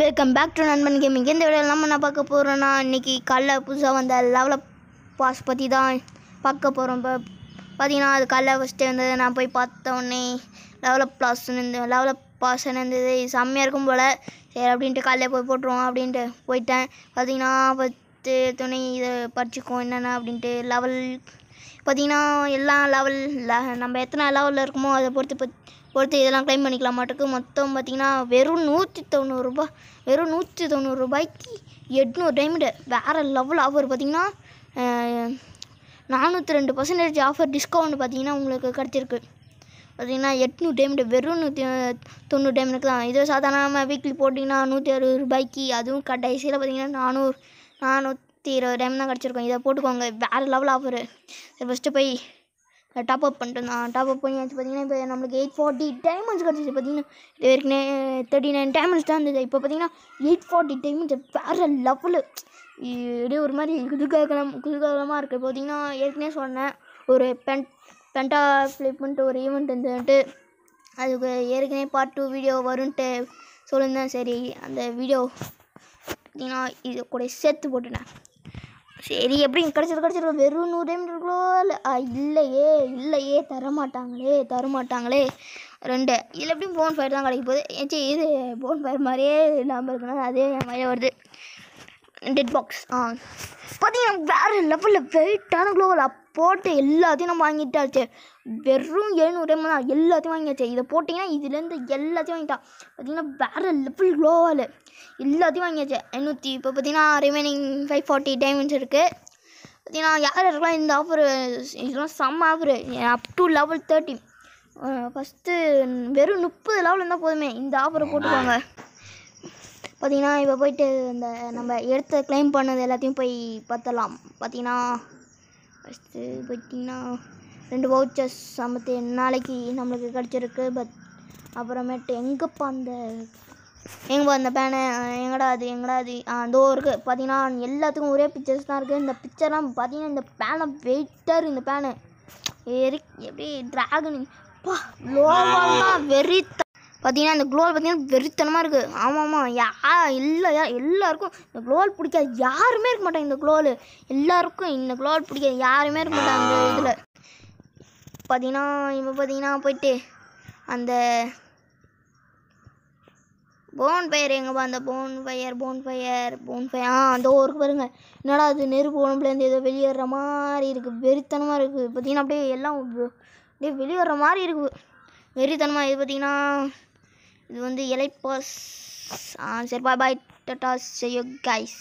welcome back to Nanban gaming இந்த விட நம்ம நான் பார்க்க போகிறோன்னா இன்றைக்கி காலைல புதுசாக வந்த லெவலப் பாஸ் பற்றி தான் பார்க்க போகிறோம் இப்போ பார்த்தீங்கன்னா அது காலைல ஃபஸ்ட்டு வந்தது நான் போய் பார்த்த உடனே லெவலப் பாஸ் இருந்து லெவலப் பாஸ் இருந்தது செம்மையாக இருக்கும் போல் சரி அப்படின்ட்டு காலைல போய் போட்டுருவோம் அப்படின்ட்டு போயிட்டேன் பார்த்தீங்கன்னா பத்து துணை இதை படிச்சுக்கோம் என்னென்ன அப்படின்ட்டு லெவல் பார்த்தீங்கன்னா எல்லாம் லெவலில் நம்ம எத்தனை லெவலில் இருக்குமோ அதை பொறுத்து பொறுத்து இதெல்லாம் கிளைம் பண்ணிக்கலாம் மாட்டுக்கு மொத்தம் பார்த்திங்கன்னா வெறும் நூற்றி தொண்ணூறுரூபா வெறும் நூற்றி தொண்ணூறுரூபாய்க்கு எட்நூறு டைமண்டு வேறு லெவல் ஆஃபர் பார்த்திங்கன்னா நானூற்றி ரெண்டு பர்சன்டேஜ் ஆஃபர் டிஸ்கவுண்ட் பார்த்திங்கன்னா உங்களுக்கு கிடச்சிருக்கு பார்த்திங்கன்னா எட்நூறு டைமண்டு வெறும் நூற்றி தொண்ணூறு டைமண்டுக்கு தான் இதே சாதாரணமாக வீக்லி போட்டிங்கன்னா நூற்றி அறுபது ரூபாய்க்கு அதுவும் கடைசியில் பார்த்திங்கன்னா நானூறு நானூற்றி இருபது டைம் தான் கிடச்சிருக்கோம் இதை போட்டுக்கோங்க வேறு லெவல் ஆஃபரு ஃபஸ்ட்டு போய் டாப் அப் பண்ணிட்டு நான் டாப் அப் வச்சு பார்த்தீங்கன்னா இப்போ நம்மளுக்கு எயிட் ஃபார்ட்டி டைமண்ட்ஸ் கிடச்சிச்சு பார்த்தீங்கன்னா இது வரைக்கும் தேர்ட்டி நைன் டைமண்ட்ஸ் தான் இருந்தது இப்போ பார்த்தீங்கன்னா எயிட் ஃபார்ட்டி டைமண்ட்ஸ் வேறு லெவலு இதே ஒரு மாதிரி குதிர்காலம் குதிர்காலமாக இருக்குது பார்த்தீங்கன்னா ஏற்கனவே சொன்னேன் ஒரு பென் பென்டா ஃப்ளிப்ன்ட்டு ஒரு ஈவெண்ட் இருந்துட்டு அதுக்கு ஏற்கனவே பார்ட் டூ வீடியோ வரும்ன்ட்டு சொல்லியிருந்தேன் சரி அந்த வீடியோ பார்த்தீங்கன்னா இது கூட சேர்த்து போட்டுட்டேன் சரி எப்படியும் கிடச்சிடும் கிடச்சிடும் வெறும் நூறு எம்டி இல்லை இல்லையே இல்லையே தரமாட்டாங்களே தரமாட்டாங்களே ரெண்டு இதில் எப்படியும் போன் ஃபயர் தான் கிடைக்க போகுது ஏச்சி இது போன் ஃபயர் மாதிரியே நாம் இருக்கணும் அதே என் மயில வருது டெட் பாக்ஸ் ஆ பார்த்தீங்கன்னா வேறு லெவலில் வெயிட்டான குளோவில் அப் போட்டு எல்லாத்தையும் நம்ம வாங்கிட்டாச்சு வெறும் எழுநூறு எம்எல் தான் எல்லாத்தையும் வாங்கியாச்சு இதை போட்டிங்கன்னா இதுலேருந்து எல்லாத்தையும் வாங்கிட்டான் பார்த்தீங்கன்னா வேறு லெவல் க்ளோவால் எல்லாத்தையும் வாங்கியாச்சு ஐநூற்றி இப்போ பார்த்திங்கன்னா ரிமைனிங் ஃபைவ் ஃபார்ட்டி டைமண்ட்ஸ் இருக்குது பார்த்தீங்கன்னா யார் இருக்கலாம் இந்த ஆஃபர் இதெல்லாம் செம்ம offer up to level thirty first வெறும் முப்பது லெவல் இருந்தால் போதுமே இந்த ஆஃபரை போட்டுக்கோங்க பார்த்தீங்கன்னா இப்போ போயிட்டு இந்த நம்ம எடுத்து கிளைம் பண்ணது எல்லாத்தையும் போய் பார்த்தலாம் பார்த்திங்கன்னா ஃபஸ்ட்டு பார்த்தீங்கன்னா ரெண்டு வவுச்சர்ஸ் சமத்து நாளைக்கு நம்மளுக்கு கிடச்சிருக்கு பட் அப்புறமேட்டு எங்கேப்பா அந்த எங்கப்பா அந்த பேனை எங்கடா அது எங்கடா அது அதோ இருக்குது பார்த்தீங்கன்னா எல்லாத்துக்கும் ஒரே பிக்சர்ஸ் தான் இருக்குது இந்த பிக்சர்லாம் பார்த்தீங்கன்னா இந்த பேனை வெயிட்டாக இந்த பேனு எரி எப்படி ட்ராகன் பா லோவாலாம் வெறி பார்த்தீங்கன்னா இந்த குளோவல் பார்த்தீங்கன்னா வெறித்தனமாக இருக்குது ஆமாம் இல்லை யா எல்லாருக்கும் இந்த குளோவல் பிடிக்காது யாருமே இருக்க மாட்டாங்க இந்த குளோவல் எல்லாருக்கும் இந்த குளோவல் பிடிக்காது யாருமே இருக்க மாட்டாங்க அந்த இதில் பார்த்தீங்கன்னா இப்போ பார்த்தீங்கன்னா போயிட்டு அந்த போன் ஃபயர் எங்கப்பா அந்த bonfire bonfire bonfire ஆ அந்த ஊருக்கு பாருங்க என்னடா அது நெருப்பு உடம்புலேருந்து ஏதோ வெளியேற மாதிரி இருக்குது வெறித்தனமாக இருக்குது பார்த்தீங்கன்னா அப்படியே எல்லாம் அப்படியே வெளியேற மாதிரி இருக்குது வெறித்தனமாக இது பார்த்தீங்கன்னா இது வந்து எலைப்போஸ் சரி பாய் பாய் டட்டாஸ் செய்யோ கைஸ்